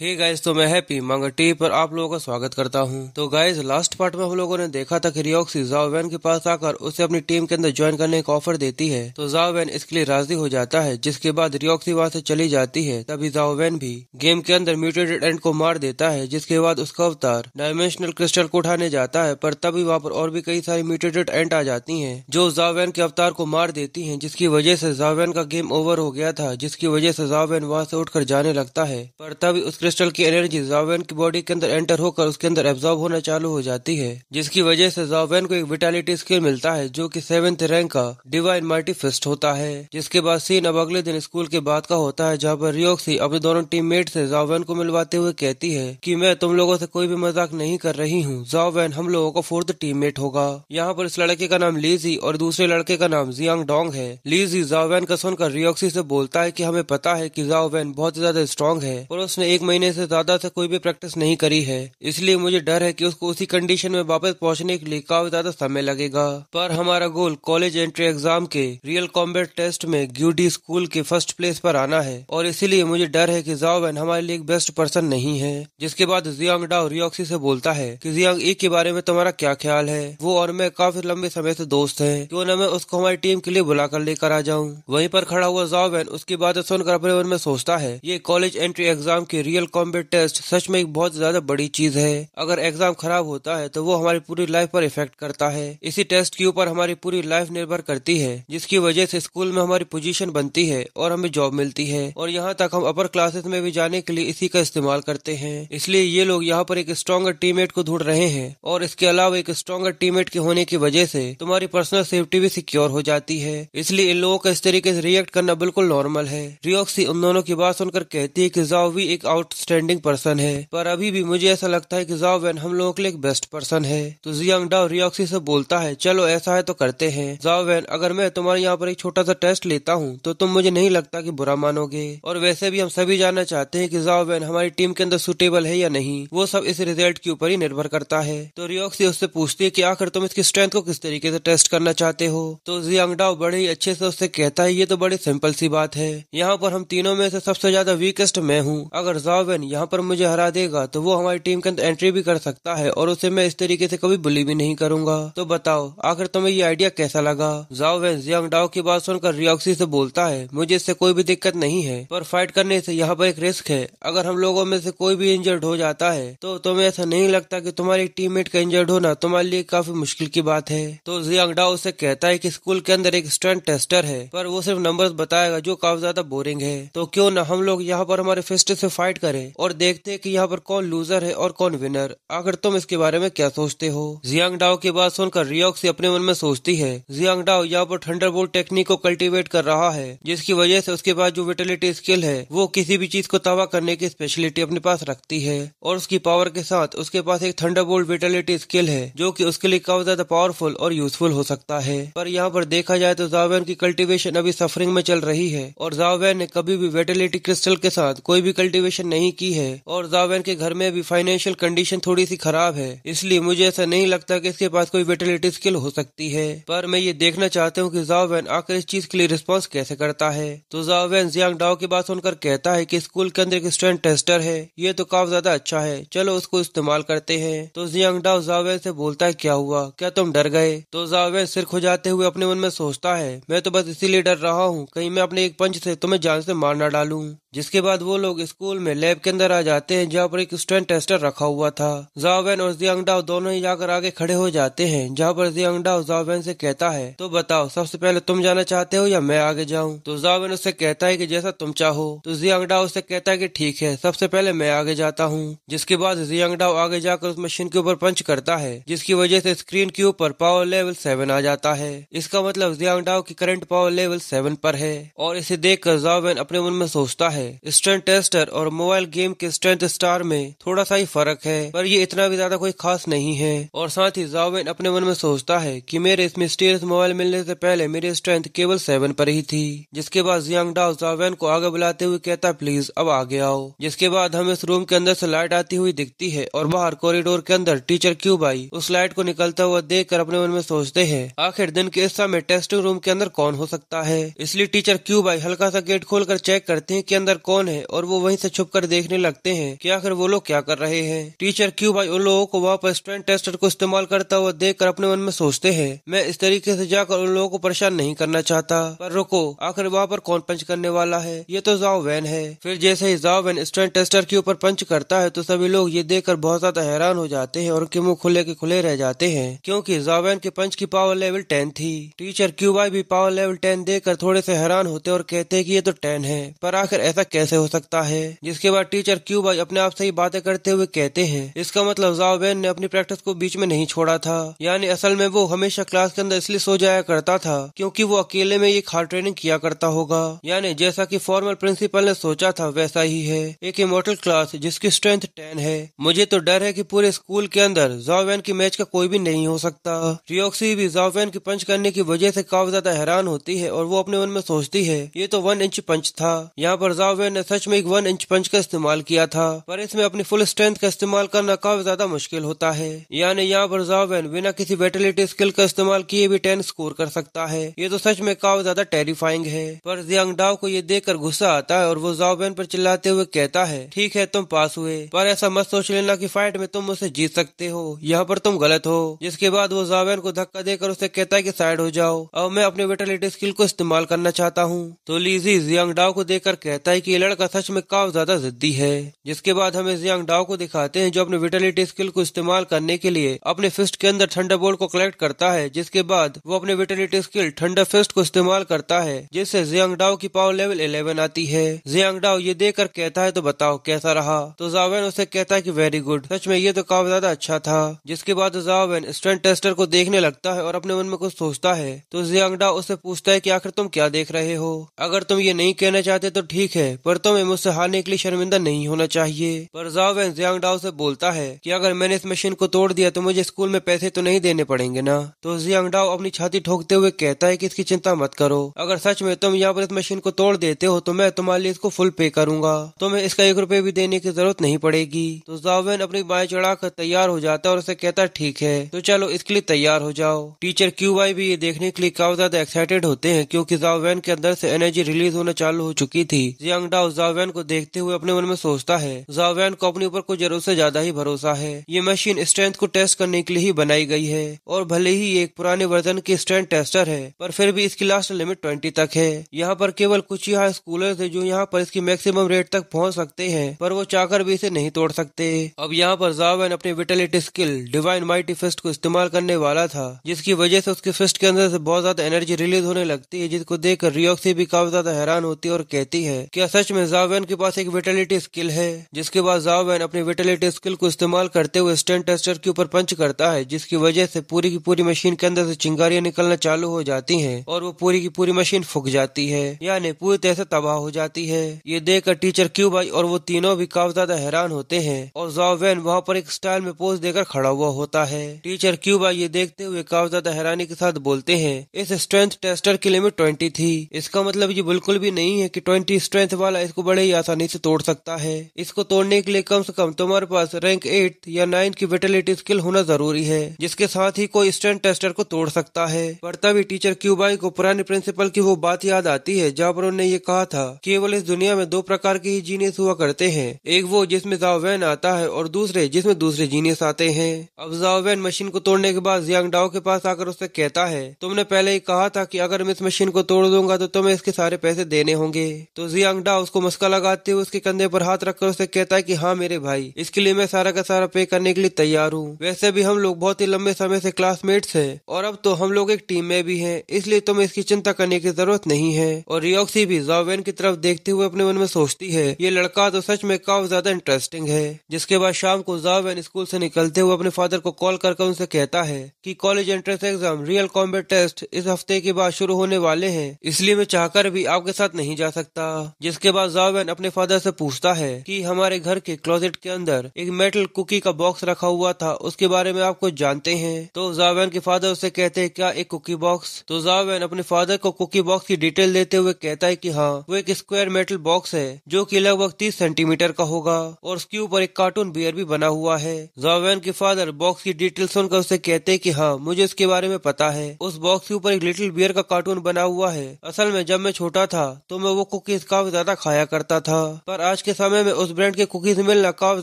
hey guys तो मैं happy मांगा टी पर आप लोगों का स्वागत करता हूं तो गाइस लास्ट पार्ट में हम लोगों ने देखा था कि रियोक्सी जाओवेन के पास आकर उसे अपनी टीम के अंदर ज्वाइन करने का ऑफर देती है तो जाओवेन इसके लिए राजी हो जाता है जिसके बाद रियोक्सी वहां से चली जाती है तभी जाओवेन भी गेम के अंदर म्यूटेटेड एंड को मार देता है जिसके बाद उसका अवतार डायमेंशनल क्रिस्टल को उठाने जाता है पर तभी वहाँ पर और भी कई सारी म्यूटेटेड एंड आ जाती है जो जाओवेन के अवतार को मार देती है जिसकी वजह से जावेन का गेम ओवर हो गया था जिसकी वजह से जाओवेन वहाँ से उठ जाने लगता है पर तभी उसके क्रिस्टल की एनर्जी जॉवेन की बॉडी के अंदर एंटर होकर उसके अंदर एब्जॉर्ब होना चालू हो जाती है जिसकी वजह से जॉवेन को एक विटालिटी स्किल मिलता है जो कि सेवेंथ रैंक का डिवाइन माइटी फिस्ट होता है जिसके बाद सीन अब अगले दिन स्कूल के बाद का होता है जहाँ पर रियोक्सी अपने दोनों टीम से जॉवेन को मिलवाते हुए कहती है की मैं तुम लोगों ऐसी कोई भी मजाक नहीं कर रही हूँ जॉवेन हम लोगो का फोर्थ मेट होगा यहाँ पर इस लड़के का नाम लीजी और दूसरे लड़के का नाम जियांग डोंग है लीजी जाओवैन का सुनकर रियोक्सी ऐसी बोलता है की हमें पता है की जाओवैन बहुत ज्यादा स्ट्रॉन्ग है और उसने एक महीने महीने से ज्यादा से कोई भी प्रैक्टिस नहीं करी है इसलिए मुझे डर है कि उसको उसी कंडीशन में वापस पहुंचने के लिए काफी ज्यादा समय लगेगा पर हमारा गोल कॉलेज एंट्री एग्जाम के रियल कॉम्बेट टेस्ट में ग्यूडी स्कूल के फर्स्ट प्लेस पर आना है और इसीलिए मुझे डर है की जाओवेन हमारे लिए एक बेस्ट पर्सन नहीं है जिसके बाद जियांग डाओ रियोक्सी से बोलता है की जियांग ई के बारे में तुम्हारा क्या ख्याल है वो और मैं काफी लंबे समय से दोस्त है क्यों न मैं उसको हमारी टीम के लिए बुलाकर लेकर आ जाऊँ वहीं पर खड़ा हुआ जाओवेन उसकी बात सुनकर अपने मन में सोचता है ये कॉलेज एंट्री एग्जाम के रियल रियल कॉम्बेट टेस्ट सच में एक बहुत ज्यादा बड़ी चीज है अगर एग्जाम खराब होता है तो वो हमारी पूरी लाइफ पर इफेक्ट करता है इसी टेस्ट के ऊपर हमारी पूरी लाइफ निर्भर करती है जिसकी वजह से स्कूल में हमारी पोजीशन बनती है और हमें जॉब मिलती है और यहाँ तक हम अपर क्लासेस में भी जाने के लिए इसी का इस्तेमाल करते हैं इसलिए ये लोग यहाँ पर एक स्ट्रॉगर टीम को ढूंढ रहे हैं और इसके अलावा एक स्ट्रॉगर टीम के होने की वजह से तुम्हारी पर्सनल सेफ्टी भी सिक्योर हो जाती है इसलिए इन लोगों का इस तरीके से रिएक्ट करना बिल्कुल नॉर्मल है रियोक्सी उन दोनों की बात सुनकर कहती है की जाओ एक आउट आउटस्टैंडिंग पर्सन है पर अभी भी मुझे ऐसा लगता है कि जाओ वैन हम लोगों के लिए एक बेस्ट पर्सन है तो जियांग डाओ रियोक्सी से बोलता है चलो ऐसा है तो करते हैं जाओ वैन अगर मैं तुम्हारे यहाँ पर एक छोटा सा टेस्ट लेता हूँ तो तुम मुझे नहीं लगता की बुरा मानोगे और वैसे भी हम सभी जानना चाहते है की जाओ वैन हमारी टीम के अंदर सुटेबल है या नहीं वो सब इस रिजल्ट के ऊपर ही निर्भर करता है तो रियोक्सी उससे पूछती है की आखिर तुम इसकी स्ट्रेंथ को किस तरीके से टेस्ट करना चाहते हो तो जियांग डाओ बड़े ही अच्छे से उससे कहता है ये तो बड़ी सिंपल सी बात है यहाँ पर हम तीनों में से सबसे ज्यादा वीकेस्ट मैं हूँ अगर जाओ डार्विन यहाँ पर मुझे हरा देगा तो वो हमारी टीम के अंदर एंट्री भी कर सकता है और उसे मैं इस तरीके से कभी बुली भी नहीं करूंगा तो बताओ आखिर तुम्हें ये आइडिया कैसा लगा जाओ यंग डाओ की बात सुनकर रियोक्सी से बोलता है मुझे इससे कोई भी दिक्कत नहीं है पर फाइट करने से यहाँ पर एक रिस्क है अगर हम लोगों में से कोई भी इंजर्ड हो जाता है तो तुम्हें ऐसा नहीं लगता की तुम्हारी मेट का इंजर्ड होना तुम्हारे लिए काफी मुश्किल की बात है तो जियांग डाओ उसे कहता है की स्कूल के अंदर एक स्टंट टेस्टर है पर वो सिर्फ नंबर बताएगा जो काफी ज्यादा बोरिंग है तो क्यों ना हम लोग यहाँ पर हमारे फिस्ट से फाइट कर करें और देखते कि यहाँ पर कौन लूजर है और कौन विनर आखिर तुम इसके बारे में क्या सोचते हो जियांग डाओ की बात सुनकर से अपने मन में सोचती है जियांग डाओ यहाँ पर थंडर टेक्निक को कल्टिवेट कर रहा है जिसकी वजह से उसके पास जो विटेलिटी स्किल है वो किसी भी चीज को तबाह करने की स्पेशलिटी अपने पास रखती है और उसकी पावर के साथ उसके पास एक बोल्ट विटेलिटी स्किल है जो की उसके लिए काफी ज्यादा पावरफुल और यूजफुल हो सकता है पर यहाँ पर देखा जाए तो जावेन की कल्टिवेशन अभी सफरिंग में चल रही है और जावेन ने कभी भी वेटेलिटी क्रिस्टल के साथ कोई भी कल्टीवेशन नहीं नहीं की है और जावेन के घर में भी फाइनेंशियल कंडीशन थोड़ी सी खराब है इसलिए मुझे ऐसा नहीं लगता कि इसके पास कोई वेटिलिटी स्किल हो सकती है पर मैं ये देखना चाहता हूँ की जावेन आकर इस चीज के लिए रिस्पॉन्स कैसे करता है तो जावेन जियांग डाओ की बात सुनकर कहता है की स्कूल के अंदर एक स्टूडेंट टेस्टर है ये तो काफी ज्यादा अच्छा है चलो उसको इस्तेमाल करते हैं तो जियांग डाओ जावेन से बोलता है क्या हुआ क्या तुम डर गए तो जावेन सिर खुजाते हुए अपने मन में सोचता है मैं तो बस इसीलिए डर रहा हूँ कहीं मैं अपने एक पंच से तुम्हें जान से मार ना डालूं जिसके बाद वो लोग स्कूल में ले लैब के अंदर आ जाते हैं जहाँ पर एक स्टैंड टेस्टर रखा हुआ था जावेन और जियांगडाओ दोनों ही जाकर आगे खड़े हो जाते हैं जहाँ पर जियांगडाओ जावेन से कहता है तो बताओ सबसे पहले तुम जाना चाहते हो या मैं आगे जाऊँ तो जावेन उससे कहता है की जैसा तुम चाहो तो जियांगडाओ उससे कहता है की ठीक है सबसे पहले मैं आगे जाता हूँ जिसके बाद जियांगडाओ आगे जाकर उस मशीन के ऊपर पंच करता है जिसकी वजह से स्क्रीन के ऊपर पावर लेवल सेवन आ जाता है इसका मतलब जियांगडाओ की करंट पावर लेवल सेवन पर है और इसे देख कर जावेन अपने मन में सोचता है स्टैंड टेस्टर और मोबाइल मोबाइल गेम के स्ट्रेंथ स्टार में थोड़ा सा ही फर्क है पर ये इतना भी ज्यादा कोई खास नहीं है और साथ ही जावेन अपने मन में सोचता है कि मेरे इस मिस्टीरियस मोबाइल मिलने से पहले मेरी स्ट्रेंथ केवल सेवन पर ही थी जिसके बाद जियांग डाउ जावेन को आगे बुलाते हुए कहता प्लीज अब आगे आओ जिसके बाद हम इस रूम के अंदर से लाइट आती हुई दिखती है और बाहर कॉरिडोर के अंदर टीचर क्यूब आई उस लाइट को निकलता हुआ देख कर अपने मन में सोचते हैं आखिर दिन के इस समय टेस्टिंग रूम के अंदर कौन हो सकता है इसलिए टीचर क्यूब आई हल्का सा गेट कर चेक करते हैं कि अंदर कौन है और वो वहीं से छुप कर देखने लगते हैं कि आखिर वो लोग क्या कर रहे हैं टीचर क्यूँ भाई उन लोगों को वापस स्ट्रेंथ टेस्टर को इस्तेमाल करता हुआ देख कर अपने मन में सोचते हैं मैं इस तरीके ऐसी जाकर उन लोगों को परेशान नहीं करना चाहता पर रुको आखिर वहाँ पर कौन पंच करने वाला है ये तो जाओ वैन है फिर जैसे ही जाओ वैन स्ट्रेंथ टेस्टर के ऊपर पंच करता है तो सभी लोग ये देखकर बहुत ज्यादा हैरान हो जाते हैं और उनके मुँह खुले के खुले रह जाते हैं क्योंकि जावैन के पंच की पावर लेवल टेन थी टीचर क्यू भाई भी पावर लेवल टेन देकर थोड़े से हैरान होते और कहते कि ये तो टेन है पर आखिर ऐसा कैसे हो सकता है जिसके बाद टीचर क्यू भाई अपने आप से ही बातें करते हुए कहते हैं इसका मतलब जावेन ने अपनी प्रैक्टिस को बीच में नहीं छोड़ा था यानी असल में वो हमेशा क्लास के अंदर इसलिए सो जाया करता था क्योंकि वो अकेले में ये खास ट्रेनिंग किया करता होगा यानी जैसा कि फॉर्मल प्रिंसिपल ने सोचा था वैसा ही है एक इमोटल क्लास जिसकी स्ट्रेंथ टेन है मुझे तो डर है की पूरे स्कूल के अंदर जावेन की मैच का कोई भी नहीं हो सकता रियोक्सी भी जावेन की पंच करने की वजह से काफी ज्यादा हैरान होती है और वो अपने मन में सोचती है ये तो वन इंच पंच था यहाँ पर जावेन ने सच में एक वन इंच पंच का इस्तेमाल किया था पर इसमें अपनी फुल स्ट्रेंथ का इस्तेमाल करना काफी ज्यादा मुश्किल होता है यानी यहाँ पर जॉबेन बिना किसी बेटलिटी स्किल का इस्तेमाल किए भी टेन स्कोर कर सकता है ये तो सच में काफी ज्यादा टेरिफाइंग है पर जियांग डाव को ये देख कर गुस्सा आता है और वो जॉबेन पर चिल्लाते हुए कहता है ठीक है तुम पास हुए पर ऐसा मत सोच लेना की फाइट में तुम उसे जीत सकते हो यहाँ पर तुम गलत हो जिसके बाद वो जॉबेन को धक्का देकर उसे कहता है की साइड हो जाओ और मैं अपने बेटलिटी स्किल को इस्तेमाल करना चाहता हूँ तो लीजी जियांग डाव को देखकर कहता है की ये लड़का सच में काफी ज्यादा जिद्दी है जिसके बाद हम इस यांग डाओ को दिखाते हैं जो अपने विटेलिटी स्किल को इस्तेमाल करने के लिए अपने फिस्ट के अंदर ठंडा बोल्ट को कलेक्ट करता है जिसके बाद वो अपने विटेलिटी स्किल ठंडा फिस्ट को इस्तेमाल करता है जिससे जियांग डाओ की पावर लेवल इलेवन आती है जियांग डाओ ये देख कर कहता है तो बताओ कैसा रहा तो जावेन उसे कहता है की वेरी गुड सच में ये तो काफी ज्यादा अच्छा था जिसके बाद जावेन स्ट्रेंथ टेस्टर को देखने लगता है और अपने मन में कुछ सोचता है तो जियांग डाओ उससे पूछता है की आखिर तुम क्या देख रहे हो अगर तुम ये नहीं कहना चाहते तो ठीक है पर तुम्हें मुझसे हारने के लिए शर्म शर्मिंदा नहीं होना चाहिए पर जाओ जियांग डाओ से बोलता है कि अगर मैंने इस मशीन को तोड़ दिया तो मुझे स्कूल में पैसे तो नहीं देने पड़ेंगे ना तो जियांग डाओ अपनी छाती ठोकते हुए कहता है कि इसकी चिंता मत करो अगर सच में तुम यहाँ पर इस मशीन को तोड़ देते हो तो मैं तुम्हारे लिए इसको फुल पे करूंगा तुम्हें तो इसका एक रुपये भी देने की जरूरत नहीं पड़ेगी तो जावेन अपनी बाएं चढ़ाकर तैयार हो जाता है और उसे कहता ठीक है तो चलो इसके लिए तैयार हो जाओ टीचर क्यू आई भी ये देखने के लिए काफी ज्यादा एक्साइटेड होते हैं क्योंकि जावेन के अंदर से एनर्जी रिलीज होना चालू हो चुकी थी जियांग डाओ जावेन को देखते हुए अपने अपने मन में सोचता है जावैन को अपने ऊपर कुछ जरूरत से ज्यादा ही भरोसा है ये मशीन स्ट्रेंथ को टेस्ट करने के लिए ही बनाई गई है और भले ही एक पुराने वर्जन की स्ट्रेंथ टेस्टर है पर फिर भी इसकी लास्ट लिमिट ट्वेंटी तक है यहाँ पर केवल कुछ ही हाई स्कूलर है जो यहाँ पर इसकी मैक्सिमम रेट तक पहुँच सकते हैं पर वो चाहकर भी इसे नहीं तोड़ सकते अब यहाँ पर जावैन अपने vitality skill divine mighty fist को इस्तेमाल करने वाला था जिसकी वजह से उसके फिस्ट के अंदर से बहुत ज्यादा एनर्जी रिलीज होने लगती है जिसको देख रियोक्सी भी काफी ज्यादा हैरान होती है और कहती है क्या सच में जावैन के पास एक विटेलिटी विटेलिटी स्किल है जिसके बाद जाओवैन अपनी विटेलिटी स्किल को इस्तेमाल करते हुए स्टैंड टेस्टर के ऊपर पंच करता है जिसकी वजह से पूरी की पूरी मशीन के अंदर से चिंगारियां निकलना चालू हो जाती हैं और वो पूरी की पूरी मशीन फुक जाती है यानी पूरी तरह से तबाह हो जाती है ये देख कर टीचर क्यू भाई और वो तीनों भी काफी ज्यादा हैरान होते हैं और जाओवैन वहाँ पर एक स्टाइल में पोज देकर खड़ा हुआ होता है टीचर क्यू भाई ये देखते हुए काफी ज्यादा हैरानी के साथ बोलते हैं इस स्ट्रेंथ टेस्टर की लिमिट ट्वेंटी थी इसका मतलब ये बिल्कुल भी नहीं है की ट्वेंटी स्ट्रेंथ वाला इसको बड़े ही आसानी से तोड़ सकता है इसको तोड़ने के लिए कम से कम तुम्हारे पास रैंक एट या नाइन्थ की विटेलिटी स्किल होना जरूरी है जिसके साथ ही कोई स्टैंड टेस्टर को तोड़ सकता है पर तभी टीचर क्यूबाई को पुराने प्रिंसिपल की वो बात याद आती है जहाँ पर उन्होंने ये कहा था केवल इस दुनिया में दो प्रकार के ही जीनियस हुआ करते हैं एक वो जिसमे जाओवैन आता है और दूसरे जिसमे दूसरे जीनियस आते हैं अब जाओवैन मशीन को तोड़ने के बाद जियांग डाओ के पास आकर उससे कहता है तुमने पहले ही कहा था की अगर मैं इस मशीन को तोड़ दूंगा तो तुम्हें इसके सारे पैसे देने होंगे तो जियांग डाओ उसको मस्का लगाते हुए उसके कंधे कंधे पर हाथ रखकर उसे कहता है कि हाँ मेरे भाई इसके लिए मैं सारा का सारा पे करने के लिए तैयार हूँ वैसे भी हम लोग बहुत ही लंबे समय से क्लासमेट्स हैं और अब तो हम लोग एक टीम में भी हैं इसलिए तुम्हें तो इसकी चिंता करने की जरूरत नहीं है और रियोक्सी भी जॉवेन की तरफ देखते हुए अपने मन में सोचती है ये लड़का तो सच में काफी ज्यादा इंटरेस्टिंग है जिसके बाद शाम को जॉवेन स्कूल से निकलते हुए अपने फादर को कॉल करके उनसे कहता है कि college entrance exam real combat test इस हफ्ते के बाद शुरू होने वाले हैं इसलिए मैं चाहकर भी आपके साथ नहीं जा सकता जिसके बाद जॉवेन अपने फादर से पूछता है कि हमारे घर के क्लोजेट के अंदर एक मेटल कुकी का बॉक्स रखा हुआ था उसके बारे में आप कुछ जानते हैं तो जावेन के फादर उसे कहते हैं क्या एक कुकी बॉक्स तो जावेन अपने फादर को कुकी बॉक्स की डिटेल देते हुए कहता है की हाँ वो एक स्क्वायर मेटल बॉक्स है जो की लगभग तीस सेंटीमीटर का होगा और उसके ऊपर एक कार्टून बियर भी बना हुआ है जावेन के फादर बॉक्स की डिटेल सुनकर उसे कहते हैं की हाँ मुझे इसके बारे में पता है उस बॉक्स के ऊपर एक लिटिल बियर का कार्टून बना हुआ है असल में जब मैं छोटा था तो मैं वो कुकीज काफी ज्यादा खाया करता था पर आज के समय में उस ब्रांड के कुकीज मिलना काफी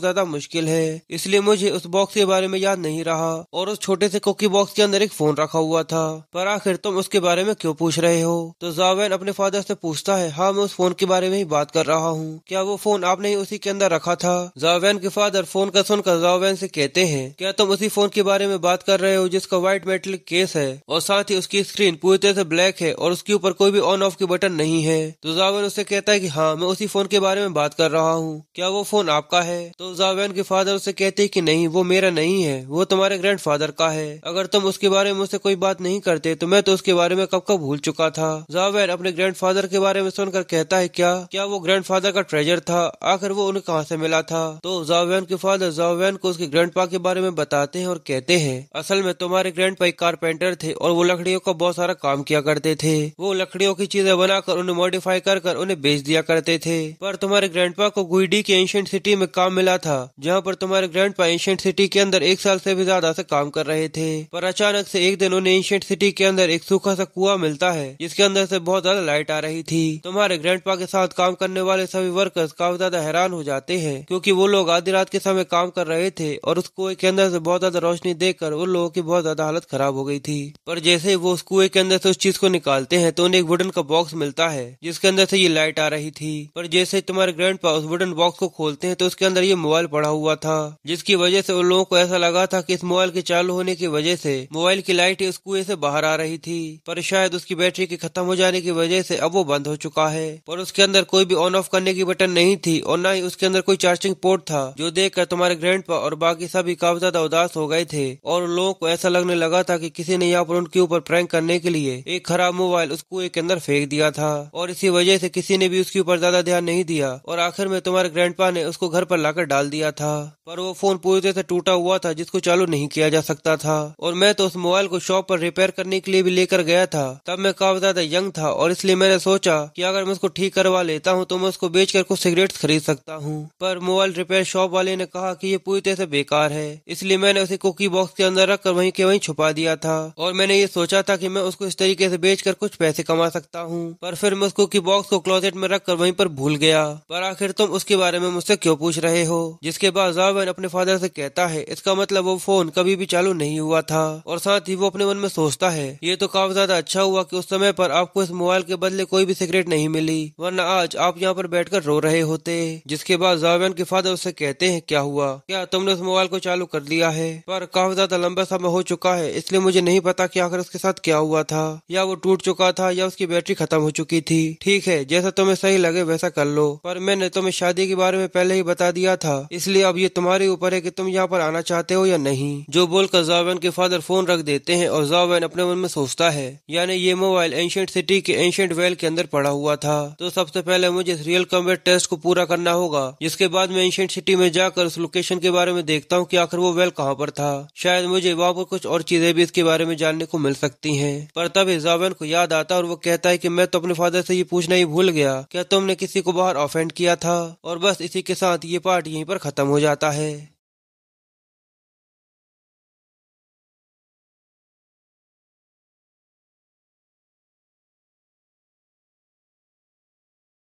ज्यादा मुश्किल है इसलिए मुझे उस बॉक्स के बारे में याद नहीं रहा और उस छोटे से कुकी बॉक्स के अंदर एक फोन रखा हुआ था पर आखिर तुम उसके बारे में क्यों पूछ रहे हो तो जावेन अपने फादर से पूछता है हाँ मैं उस फोन के बारे में ही बात कर रहा हूँ क्या वो फोन आपने ही उसी के अंदर रखा था जावेन के फादर फोन का सुनकर जावेन से कहते हैं क्या तुम उसी फोन के बारे में बात कर रहे हो जिसका व्हाइट मेटल केस है और साथ ही उसकी स्क्रीन पूरी तरह से ब्लैक है और उसके ऊपर कोई भी ऑन ऑफ के बटन नहीं है तो जावेन उससे कहता है की हाँ मैं उसी फोन के बारे में बात कर रहा हूँ क्या वो फोन आपका है तो जावेन के फादर उसे कहते कि नहीं वो मेरा नहीं है वो तुम्हारे ग्रैंडफादर का है अगर तुम उसके बारे में मुझसे कोई बात नहीं करते तो मैं तो उसके बारे में कब कब भूल चुका था जावेन अपने ग्रैंडफादर के बारे में सुनकर कहता है क्या क्या वो ग्रैंडफादर का ट्रेजर था आखिर वो उन्हें कहाँ से मिला था तो जावेन के फादर जावेन को उसके पा के बारे में बताते हैं और कहते हैं असल में तुम्हारे पा एक कारपेंटर थे और वो लकड़ियों का बहुत सारा काम किया करते थे वो लकड़ियों की चीजें बनाकर उन्हें मॉडिफाई कर, उन्हें बेच दिया करते थे पर तुम्हारे ग्रैंड ग्रैंडपा को गुइडी की एंशियंट सिटी में काम मिला था जहाँ पर तुम्हारे ग्रैंडपा एंशियंट सिटी के अंदर एक साल से भी ज्यादा से काम कर रहे थे पर अचानक से एक दिन उन्हें एंशियंट सिटी के अंदर एक सूखा सा कुआ मिलता है जिसके अंदर से बहुत ज्यादा लाइट आ रही थी तुम्हारे ग्रैंड के साथ काम करने वाले सभी वर्कर्स काफी ज्यादा हैरान हो जाते हैं क्यूँकी वो लोग आधी रात के समय काम कर रहे थे और उस कुएं के अंदर से बहुत ज्यादा रोशनी देखकर उन लोगों की बहुत ज्यादा हालत खराब हो गई थी पर जैसे ही वो उस कुएं के अंदर से उस चीज को निकालते हैं तो उन्हें एक वुडन का बॉक्स मिलता है जिसके अंदर से ये लाइट आ रही थी पर जैसे तुम्हारे ग्रैंड पास वुडन बॉक्स को खोलते हैं तो उसके अंदर ये मोबाइल पड़ा हुआ था जिसकी वजह से उन लोगों को ऐसा लगा था कि इस मोबाइल के चालू होने की वजह से मोबाइल की लाइट इस कुएं से बाहर आ रही थी पर शायद उसकी बैटरी के खत्म हो जाने की वजह से अब वो बंद हो चुका है और उसके अंदर कोई भी ऑन ऑफ करने की बटन नहीं थी और न ही उसके अंदर कोई चार्जिंग पोर्ट था जो देखकर तुम्हारे ग्रैंड और बाकी सभी काफी ज्यादा उदास हो गए थे और उन लोगों को ऐसा लगने लगा था की किसी ने यहाँ पर उनके ऊपर प्रैंक करने के लिए एक खराब मोबाइल उस कुएं के अंदर फेंक दिया था और इसी वजह से किसी ने भी उसके ऊपर ज्यादा ध्यान नहीं दिया और आखिर में तुम्हारे ग्रैंडपा ने उसको घर पर लाकर डाल दिया था पर वो फोन पूरी तरह से टूटा हुआ था जिसको चालू नहीं किया जा सकता था और मैं तो उस मोबाइल को शॉप पर रिपेयर करने के लिए भी लेकर गया था तब मैं काफी ज्यादा यंग था और इसलिए मैंने सोचा कि अगर मैं उसको ठीक करवा लेता हूँ तो मैं उसको कर कुछ सिगरेट खरीद सकता हूँ पर मोबाइल रिपेयर शॉप वाले ने कहा की ये पूरी तरह से बेकार है इसलिए मैंने उसे कुकी बॉक्स के अंदर रखकर वही के वही छुपा दिया था और मैंने ये सोचा था की मैं उसको इस तरीके ऐसी बेच कुछ पैसे कमा सकता हूँ पर फिर मैं उस कुकी बॉक्स को क्लोजेट में रखकर वहीं पर भूल गया पर आखिर तुम उसके बारे में मुझसे क्यों पूछ रहे हो जिसके बाद जावेन अपने फादर से कहता है इसका मतलब वो फोन कभी भी चालू नहीं हुआ था और साथ ही वो अपने मन में सोचता है ये तो काफी ज्यादा अच्छा हुआ कि उस समय पर आपको इस मोबाइल के बदले कोई भी सिगरेट नहीं मिली वरना आज आप यहाँ पर बैठ रो रहे होते जिसके बाद जावेन के फादर उससे कहते हैं क्या हुआ क्या तुमने उस मोबाइल को चालू कर लिया है पर काफी ज्यादा लंबा समय हो चुका है इसलिए मुझे नहीं पता की आखिर उसके साथ क्या हुआ था या वो टूट चुका था या उसकी बैटरी खत्म हो चुकी थी ठीक है जैसा तुम्हें सही लगे वैसा कर लो पर मैंने तो मैंने तुम्हें शादी के बारे में पहले ही बता दिया था इसलिए अब ये तुम्हारे ऊपर है कि तुम यहाँ पर आना चाहते हो या नहीं जो बोलकर जावेन के फादर फोन रख देते हैं और जावेन अपने मन में सोचता है यानी ये मोबाइल एंशियंट सिटी के एंशियंट वेल के अंदर पड़ा हुआ था तो सबसे पहले मुझे रियल कम्बेट टेस्ट को पूरा करना होगा जिसके बाद मैं एंशियंट सिटी में जाकर उस लोकेशन के बारे में देखता हूँ की आखिर वो वेल कहाँ पर था शायद मुझे वहाँ पर कुछ और चीजें भी इसके बारे में जानने को मिल सकती है पर तभी जावेन को याद आता और वो कहता है की मैं तो अपने फादर ऐसी ये पूछना ही भूल गया क्या तुमने किसी को बाहर ऑफेंड किया था और बस इसी के साथ ये पार्ट यहीं पर खत्म हो जाता है